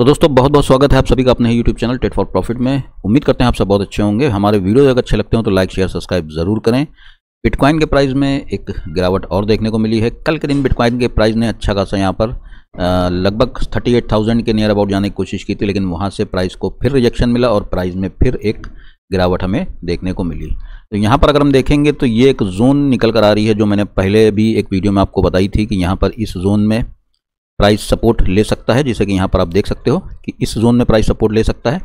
तो दोस्तों बहुत बहुत स्वागत है आप सभी का अपने यूट्यूब चैनल टेट फॉर प्रॉफिट में उम्मीद करते हैं आप सब बहुत अच्छे होंगे हमारे वीडियो अगर अच्छे लगते हो तो लाइक शेयर सब्सक्राइब जरूर करें बिटकॉइन के प्राइस में एक गिरावट और देखने को मिली है कल के दिन बिटकॉइन के प्राइस ने अच्छा खासा यहाँ पर लगभग थर्टी के नियर अबाउट जाने की कोशिश की थी लेकिन वहाँ से प्राइस को फिर रिजेक्शन मिला और प्राइस में फिर एक गिरावट हमें देखने को मिली तो यहाँ पर अगर हम देखेंगे तो ये एक जोन निकल कर आ रही है जो मैंने पहले भी एक वीडियो में आपको बताई थी कि यहाँ पर इस जोन में प्राइस सपोर्ट ले सकता है जैसे कि यहाँ पर आप देख सकते हो कि इस जोन में प्राइस सपोर्ट ले सकता है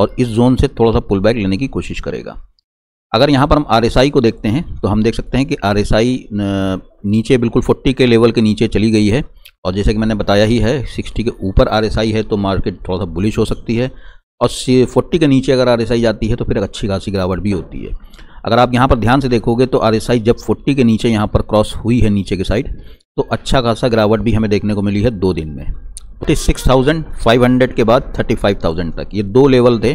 और इस जोन से थोड़ा सा पुल बैक लेने की कोशिश करेगा अगर यहाँ पर हम आर को देखते हैं तो हम देख सकते हैं कि आर नीचे बिल्कुल 40 के लेवल के नीचे चली गई है और जैसे कि मैंने बताया ही है 60 के ऊपर आर है तो मार्केट थोड़ा सा बुलिश हो सकती है और 40 के नीचे अगर आर जाती है तो फिर अच्छी खासी गिरावट भी होती है अगर आप यहाँ पर ध्यान से देखोगे तो आर जब फोर्टी के नीचे यहाँ पर क्रॉस हुई है नीचे की साइड तो अच्छा खासा गिरावट भी हमें देखने को मिली है दो दिन में forty six thousand five hundred के बाद थर्टी फाइव थाउजेंड तक ये दो लेवल थे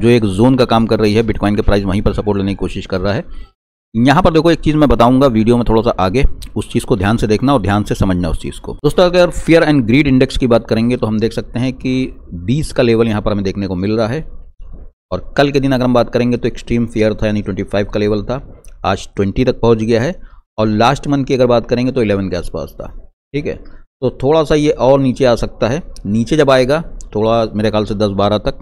जो एक जोन का काम कर रही है बिटकॉइन का प्राइस वहीं पर सपोर्ट लेने की कोशिश कर रहा है यहाँ पर देखो एक चीज़ मैं बताऊंगा वीडियो में थोड़ा सा आगे उस चीज़ को ध्यान से देखना और ध्यान से समझना उस चीज़ को दोस्तों अगर फेयर एंड ग्रीड इंडेक्स की बात करेंगे तो हम देख सकते हैं कि बीस का लेवल यहाँ पर हमें देखने को मिल रहा है और कल के दिन अगर हम बात करेंगे तो एक्सट्रीम फेयर था यानी ट्वेंटी का लेवल था आज ट्वेंटी तक पहुँच गया है और लास्ट मंथ की अगर बात करेंगे तो इलेवन के आसपास था ठीक है तो थोड़ा सा ये और नीचे आ सकता है नीचे जब आएगा थोड़ा मेरे ख्याल से दस बारह तक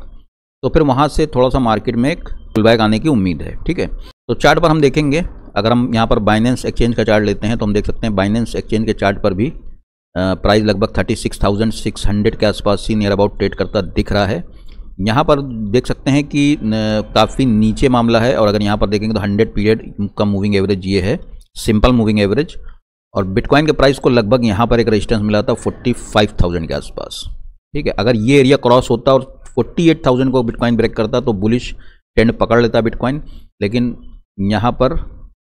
तो फिर वहाँ से थोड़ा सा मार्केट में एक पुलबैक आने की उम्मीद है ठीक है तो चार्ट पर हम देखेंगे अगर हम यहाँ पर बाइनेंस एक्सचेंज का चार्ट लेते हैं तो हम देख सकते हैं बाइनेंस एक्सचेंज के चार्ट पर भी प्राइस लगभग हंड्रेड के आसपास ही नियर अबाउट ट्रेड करता दिख रहा है यहाँ पर देख सकते हैं कि काफ़ी नीचे मामला है और अगर यहाँ पर देखेंगे तो 100 पीरियड का मूविंग एवरेज ये है सिंपल मूविंग एवरेज और बिटकॉइन के प्राइस को लगभग यहाँ पर एक रेजिस्टेंस मिला था थाउजेंड के आसपास ठीक है अगर ये एरिया क्रॉस होता और थाउजेंड को बिटकॉइन ब्रेक करता तो बुलिश ट्रेंड पकड़ लेता बिटकॉइन लेकिन यहाँ पर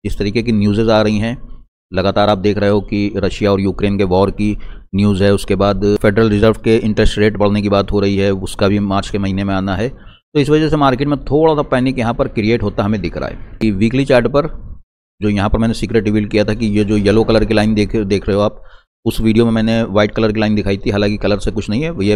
इस तरीके की न्यूज़ेज़ आ रही हैं लगातार आप देख रहे हो कि रशिया और यूक्रेन के वॉर की न्यूज़ है उसके बाद फेडरल रिजर्व के इंटरेस्ट रेट बढ़ने की बात हो रही है उसका भी मार्च के महीने में आना है तो इस वजह से मार्केट में थोड़ा सा पैनिक यहाँ पर क्रिएट होता हमें दिख रहा है कि वीकली चार्ट पर जो यहाँ पर मैंने सीक्रेट रिवील किया था कि ये जो येलो कलर की लाइन देख देख रहे हो आप उस वीडियो में मैंने व्हाइट कलर की लाइन दिखाई थी हालांकि कलर से कुछ नहीं है ये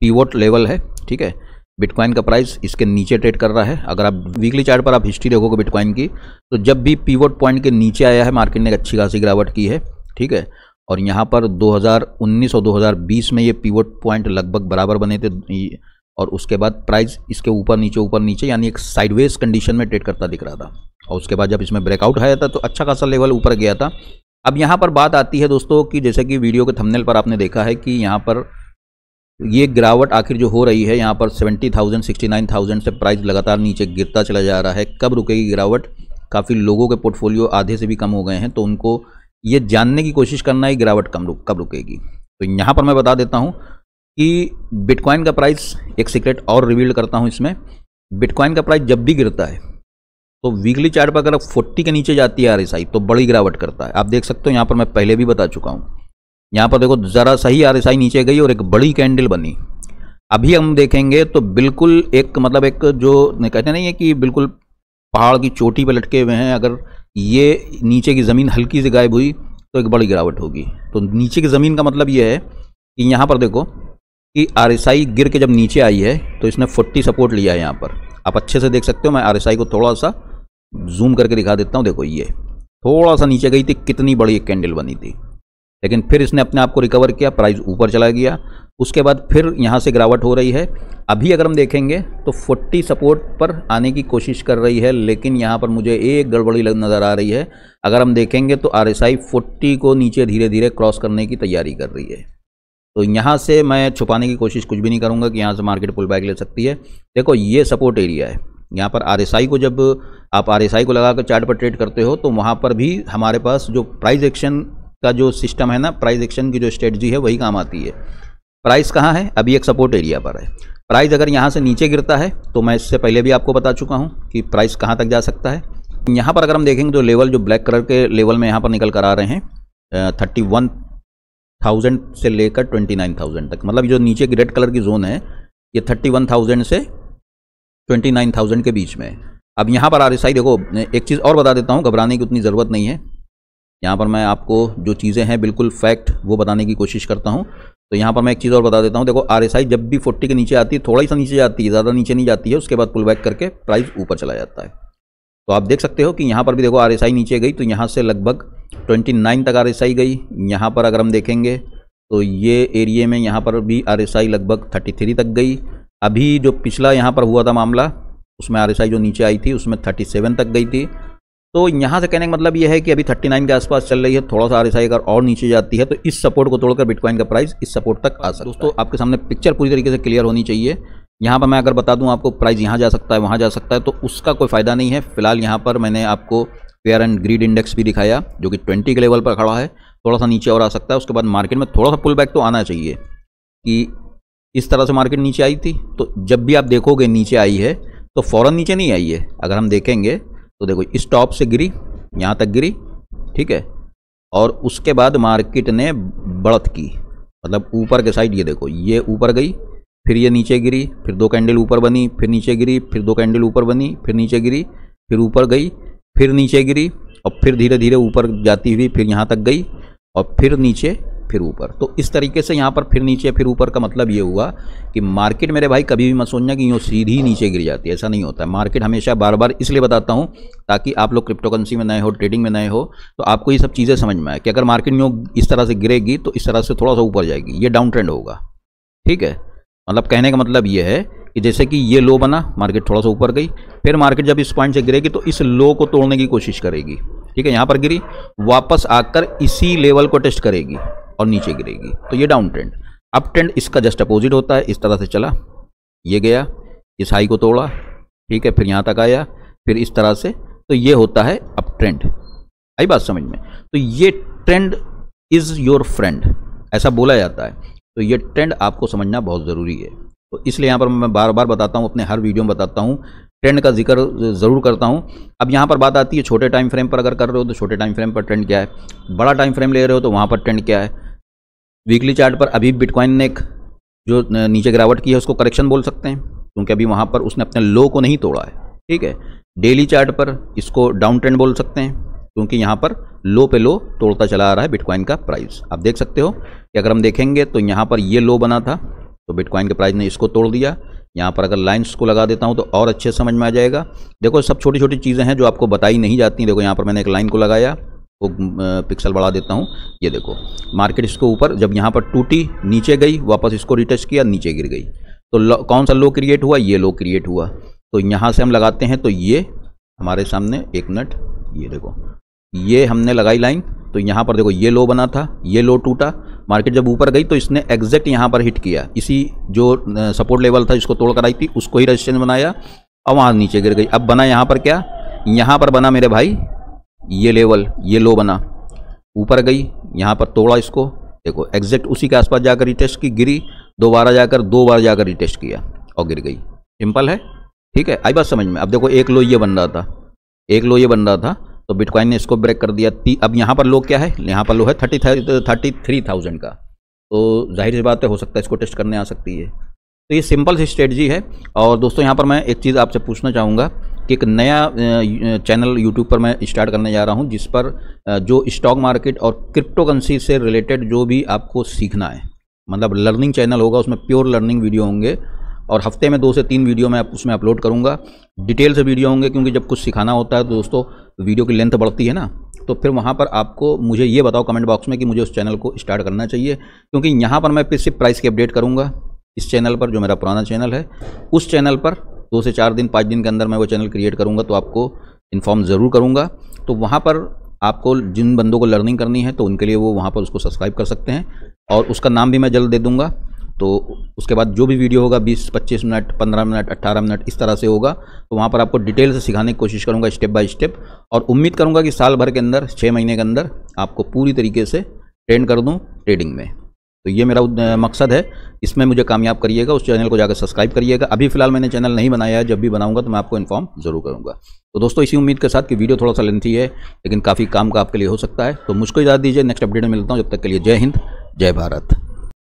पीवोट लेवल है ठीक है बिटकॉइन का प्राइस इसके नीचे ट्रेड कर रहा है अगर आप वीकली चार्ट पर आप हिस्ट्री देखोगे बिटकॉइन की तो जब भी पीवोट पॉइंट के नीचे आया है मार्केट ने एक अच्छी खासी गिरावट की है ठीक है और यहाँ पर 2019 और 2020 में ये पीवोट पॉइंट लगभग बराबर बने थे और उसके बाद प्राइस इसके ऊपर नीचे ऊपर नीचे यानी एक साइडवेज कंडीशन में ट्रेड करता दिख रहा था और उसके बाद जब इसमें ब्रेकआउट आया था तो अच्छा खासा लेवल ऊपर गया था अब यहाँ पर बात आती है दोस्तों कि जैसे कि वीडियो के थंबनेल पर आपने देखा है कि यहाँ पर ये गिरावट आखिर जो हो रही है यहाँ पर seventy thousand sixty nine thousand से प्राइस लगातार नीचे गिरता चला जा रहा है कब रुकेगी गिरावट काफ़ी लोगों के पोर्टफोलियो आधे से भी कम हो गए हैं तो उनको ये जानने की कोशिश करना है गिरावट कम रुक कब रुकेगी तो यहाँ पर मैं बता देता हूँ कि बिटकॉइन का प्राइस एक सीक्रेट और रिवील करता हूँ इसमें बिटकॉइन का प्राइस जब भी गिरता है तो वीकली चार्ट पर अगर फोर्टी के नीचे जाती है आर तो बड़ी गिरावट करता है आप देख सकते हो यहाँ पर मैं पहले भी बता चुका हूँ यहाँ पर देखो ज़रा सही आर नीचे गई और एक बड़ी कैंडल बनी अभी हम देखेंगे तो बिल्कुल एक मतलब एक जो कहते नहीं है कि बिल्कुल पहाड़ की चोटी पर लटके हुए हैं अगर ये नीचे की ज़मीन हल्की से गायब हुई तो एक बड़ी गिरावट होगी तो नीचे की ज़मीन का मतलब ये है कि यहाँ पर देखो कि आर गिर के जब नीचे आई है तो इसने 40 सपोर्ट लिया है यहाँ पर आप अच्छे से देख सकते हो मैं आर को थोड़ा सा जूम करके दिखा देता हूँ देखो ये थोड़ा सा नीचे गई थी कितनी बड़ी एक कैंडल बनी थी लेकिन फिर इसने अपने आप को रिकवर किया प्राइस ऊपर चला गया उसके बाद फिर यहाँ से गिरावट हो रही है अभी अगर हम देखेंगे तो 40 सपोर्ट पर आने की कोशिश कर रही है लेकिन यहाँ पर मुझे एक गड़बड़ी नज़र आ रही है अगर हम देखेंगे तो आर 40 को नीचे धीरे धीरे क्रॉस करने की तैयारी कर रही है तो यहाँ से मैं छुपाने की कोशिश कुछ भी नहीं करूँगा कि यहाँ से मार्केट पुल बैक ले सकती है देखो ये सपोर्ट एरिया है यहाँ पर आर को जब आप आर को लगा कर चार्ट पर ट्रेड करते हो तो वहाँ पर भी हमारे पास जो प्राइज एक्शन का जो सिस्टम है ना प्राइज़ एक्शन की जो स्ट्रेटजी है वही काम आती है प्राइस कहाँ है अभी एक सपोर्ट एरिया पर है प्राइस अगर यहाँ से नीचे गिरता है तो मैं इससे पहले भी आपको बता चुका हूँ कि प्राइस कहाँ तक जा सकता है यहाँ पर अगर हम देखेंगे तो जो लेवल जो ब्लैक कलर के लेवल में यहाँ पर निकल कर आ रहे हैं थर्टी वन थाउजेंड से लेकर ट्वेंटी नाइन थाउजेंड तक मतलब जो नीचे की रेड कलर की जोन है ये थर्टी वन थाउजेंड से ट्वेंटी नाइन थाउजेंड के बीच में अब यहाँ पर आर देखो एक चीज़ और बता देता हूँ घबराने की उतनी ज़रूरत नहीं है यहाँ पर मैं आपको जो चीज़ें हैं बिल्कुल फैक्ट वो बताने की कोशिश करता हूँ तो यहाँ पर मैं एक चीज़ और बता देता हूँ देखो आर एस आई जब भी फोर्टी के नीचे आती है थोड़ा ही सा नीचे जाती है ज़्यादा नीचे नहीं जाती है उसके बाद पुल बैक करके प्राइस ऊपर चला जाता है तो आप देख सकते हो कि यहाँ पर भी देखो आर नीचे गई तो यहाँ से लगभग 29 तक आर गई यहाँ पर अगर हम देखेंगे तो ये एरिए में यहाँ पर भी आर लगभग 33 तक गई अभी जो पिछला यहाँ पर हुआ था मामला उसमें आर जो नीचे आई थी उसमें सेवन तक गई थी तो यहाँ से कहने का मतलब यह है कि अभी नाइन के आसपास चल रही है थोड़ा सा आर एस अगर और नीचे जाती है तो इस सपोर्ट को तोड़कर बिटकॉइन का प्राइस इस सपोर्ट तक आ सकता है दोस्तों आपके सामने पिक्चर पूरी तरीके से क्लियर होनी चाहिए यहाँ पर मैं अगर बता दूँ आपको प्राइस यहाँ जा सकता है वहाँ जा सकता है तो उसका कोई फ़ायदा नहीं है फिलहाल यहाँ पर मैंने आपको फेयर एंड ग्रीड इंडेक्स भी दिखाया जो कि ट्वेंटी के लेवल पर खड़ा है थोड़ा सा नीचे और आ सकता है उसके बाद मार्केट में थोड़ा सा पुल बैक तो आना चाहिए कि इस तरह से मार्केट नीचे आई थी तो जब भी आप देखोगे नीचे आई है तो फ़ौर नीचे नहीं आई है अगर हम देखेंगे तो देखो इस टॉप से गिरी यहाँ तक गिरी ठीक है और उसके बाद मार्केट ने बढ़त की मतलब ऊपर के साइड ये देखो ये ऊपर गई फिर ये नीचे गिरी फिर दो कैंडल ऊपर बनी फिर नीचे गिरी फिर दो कैंडल ऊपर बनी फिर नीचे गिरी फिर ऊपर गई फिर नीचे गिरी और फिर धीरे धीरे ऊपर जाती हुई फिर यहाँ तक गई और फिर नीचे फिर ऊपर तो इस तरीके से यहाँ पर फिर नीचे फिर ऊपर का मतलब ये हुआ कि मार्केट मेरे भाई कभी भी मत सोचना कि यूँ सीधी नीचे गिर जाती है ऐसा नहीं होता है मार्केट हमेशा बार बार इसलिए बताता हूँ ताकि आप लोग क्रिप्टोकरेंसी में नए हो ट्रेडिंग में नए हो तो आपको ये सब चीज़ें समझ में आए कि अगर मार्केट यूँ इस तरह से गिरेगी तो इस तरह से थोड़ा सा ऊपर जाएगी ये डाउन ट्रेंड होगा ठीक है मतलब कहने का मतलब ये है कि जैसे कि ये लो बना मार्केट थोड़ा सा ऊपर गई फिर मार्केट जब इस पॉइंट से गिरेगी तो इस लो को तोड़ने की कोशिश करेगी ठीक है यहाँ पर गिरी वापस आकर इसी लेवल को टेस्ट करेगी और नीचे गिरेगी तो ये डाउन ट्रेंड अप ट्रेंड इसका जस्ट अपोजिट होता है इस तरह से चला ये गया इस हाई को तोड़ा ठीक है फिर यहाँ तक आया फिर इस तरह से तो ये होता है अप ट्रेंड आई बात समझ में तो ये ट्रेंड इज़ योर फ्रेंड ऐसा बोला जाता है तो ये ट्रेंड आपको समझना बहुत ज़रूरी है तो इसलिए यहाँ पर मैं बार बार बताता हूँ अपने हर वीडियो में बताता हूँ ट्रेंड का जिक्र ज़रूर करता हूँ अब यहाँ पर बात आती है छोटे टाइम फ्रेम पर अगर कर रहे हो तो छोटे टाइम फ्रेम पर ट्रेंड क्या है बड़ा टाइम फ्रेम ले रहे हो तो वहाँ पर ट्रेंड क्या है वीकली चार्ट पर अभी बिटकॉइन ने एक जो नीचे गिरावट की है उसको करेक्शन बोल सकते हैं क्योंकि अभी वहाँ पर उसने अपने लो को नहीं तोड़ा है ठीक है डेली चार्ट पर इसको डाउन ट्रेंड बोल सकते हैं क्योंकि यहाँ पर लो पे लो तोड़ता चला आ रहा है बिटकॉइन का प्राइस आप देख सकते हो कि अगर हम देखेंगे तो यहाँ पर ये लो बना था तो बिटकॉइन के प्राइस ने इसको तोड़ दिया यहाँ पर अगर लाइन्स को लगा देता हूँ तो और अच्छे समझ में आ जाएगा देखो सब छोटी छोटी चीज़ें हैं जो आपको बताई नहीं जाती देखो यहाँ पर मैंने एक लाइन को लगाया वो पिक्सल बढ़ा देता हूँ ये देखो मार्केट इसको ऊपर जब यहाँ पर टूटी नीचे गई वापस इसको रिटच किया नीचे गिर गई तो कौन सा लो क्रिएट हुआ ये लो क्रिएट हुआ तो यहाँ से हम लगाते हैं तो ये हमारे सामने एक मिनट ये देखो ये हमने लगाई लाइन तो यहाँ पर देखो ये लो बना था ये लो टूटा मार्केट जब ऊपर गई तो इसने एग्जैक्ट यहाँ पर हिट किया इसी जो सपोर्ट लेवल था जिसको तोड़ कर आई थी उसको ही रजिस्ट्रेंस बनाया और वहाँ नीचे गिर गई अब बना यहाँ पर क्या यहाँ पर बना मेरे भाई ये लेवल ये लो बना ऊपर गई यहाँ पर तोड़ा इसको देखो एग्जैक्ट उसी के आसपास जाकर रिटेस्ट की गिरी दोबारा जाकर दो बार जाकर रिटेस्ट किया और गिर गई सिंपल है ठीक है आई बात समझ में अब देखो एक लो ये बन रहा था एक लो ये बन रहा था तो बिटकॉइन ने इसको ब्रेक कर दिया अब यहाँ पर लो क्या है यहाँ पर लो है थर्टी थर्टी थ्री थाउजेंड का तो जाहिर सी बात है हो सकता है इसको टेस्ट करने आ सकती है तो ये सिंपल सी स्ट्रेटजी है और दोस्तों यहाँ पर मैं एक चीज़ आपसे पूछना चाहूँगा कि एक नया चैनल यूट्यूब पर मैं स्टार्ट करने जा रहा हूँ जिस पर जो स्टॉक मार्केट और क्रिप्टो करेंसी से रिलेटेड जो भी आपको सीखना है मतलब लर्निंग चैनल होगा उसमें प्योर लर्निंग वीडियो होंगे और हफ्ते में दो से तीन वीडियो मैं उसमें अपलोड करूँगा डिटेल से वीडियो होंगे क्योंकि जब कुछ सिखाना होता है तो दोस्तों वीडियो की लेंथ बढ़ती है ना तो फिर वहाँ पर आपको मुझे ये बताओ कमेंट बॉक्स में कि मुझे उस चैनल को स्टार्ट करना चाहिए क्योंकि यहाँ पर मैं फिर सिर्फ प्राइस की अपडेट करूँगा इस चैनल पर जो मेरा पुराना चैनल है उस चैनल पर दो से चार दिन पाँच दिन के अंदर मैं वो चैनल क्रिएट करूँगा तो आपको इन्फॉर्म ज़रूर करूँगा तो वहाँ पर आपको जिन बंदों को लर्निंग करनी है तो उनके लिए वो वहाँ पर उसको सब्सक्राइब कर सकते हैं और उसका नाम भी मैं जल्द दे दूँगा तो उसके बाद जो भी वीडियो होगा 20-25 मिनट 15 मिनट 18 मिनट इस तरह से होगा तो वहाँ पर आपको डिटेल से सिखाने की कोशिश करूँगा स्टेप बाय स्टेप और उम्मीद करूँगा कि साल भर के अंदर छः महीने के अंदर आपको पूरी तरीके से ट्रेंड कर दूँ ट्रेडिंग में तो ये मेरा मकसद है इसमें मुझे कामयाब करिएगा उस चैनल को जाकर सब्सक्राइब करिएगा अभी फिलहाल मैंने चैनल नहीं बनाया है जब भी बनाऊंगा तो मैं आपको इन्फॉर्म जरूर करूंगा तो दोस्तों इसी उम्मीद के साथ कि वीडियो थोड़ा सा लेंथी है लेकिन काफ़ी काम का आपके लिए हो सकता है तो मुझको याद दीजिए नेक्स्ट अपडेट में मिलता हूँ जब तक के लिए जय हिंद जय भारत